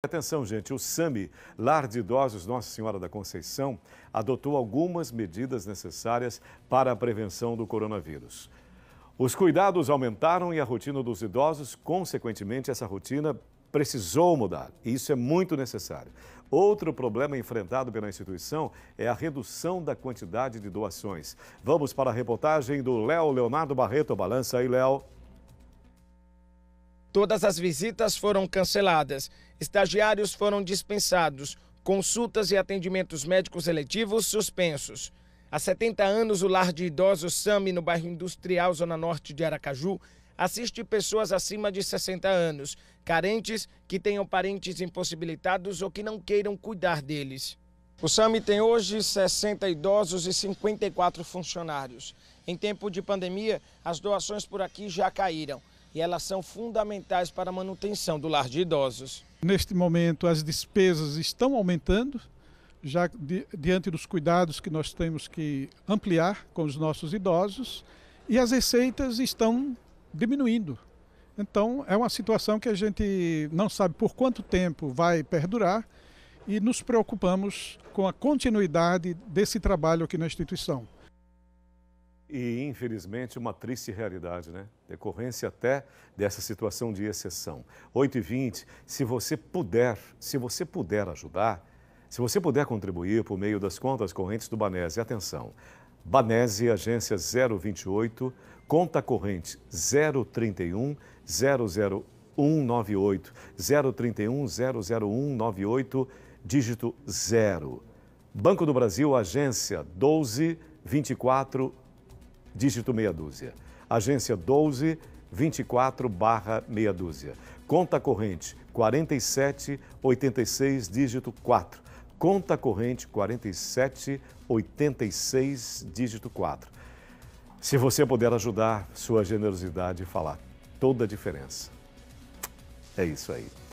Atenção, gente, o SAMI, Lar de Idosos Nossa Senhora da Conceição, adotou algumas medidas necessárias para a prevenção do coronavírus. Os cuidados aumentaram e a rotina dos idosos, consequentemente, essa rotina precisou mudar. E isso é muito necessário. Outro problema enfrentado pela instituição é a redução da quantidade de doações. Vamos para a reportagem do Léo Leonardo Barreto. Balança aí, Léo. Todas as visitas foram canceladas, estagiários foram dispensados, consultas e atendimentos médicos eletivos suspensos. Há 70 anos, o lar de idosos SAMI, no bairro Industrial, Zona Norte de Aracaju, assiste pessoas acima de 60 anos, carentes, que tenham parentes impossibilitados ou que não queiram cuidar deles. O SAMI tem hoje 60 idosos e 54 funcionários. Em tempo de pandemia, as doações por aqui já caíram e elas são fundamentais para a manutenção do lar de idosos. Neste momento, as despesas estão aumentando, já di diante dos cuidados que nós temos que ampliar com os nossos idosos, e as receitas estão diminuindo. Então, é uma situação que a gente não sabe por quanto tempo vai perdurar e nos preocupamos com a continuidade desse trabalho aqui na instituição. E, infelizmente, uma triste realidade, né? Decorrência até dessa situação de exceção. 8h20, se você puder, se você puder ajudar, se você puder contribuir por meio das contas correntes do Banese, atenção, Banese, agência 028, conta corrente 031 00198, 031 00198, dígito 0. Banco do Brasil, agência 12 24 dígito meia dúzia. Agência 12 24 barra meia dúzia. Conta corrente 47, 86, dígito 4. Conta corrente 47, 86, dígito 4. Se você puder ajudar, sua generosidade fará toda a diferença. É isso aí.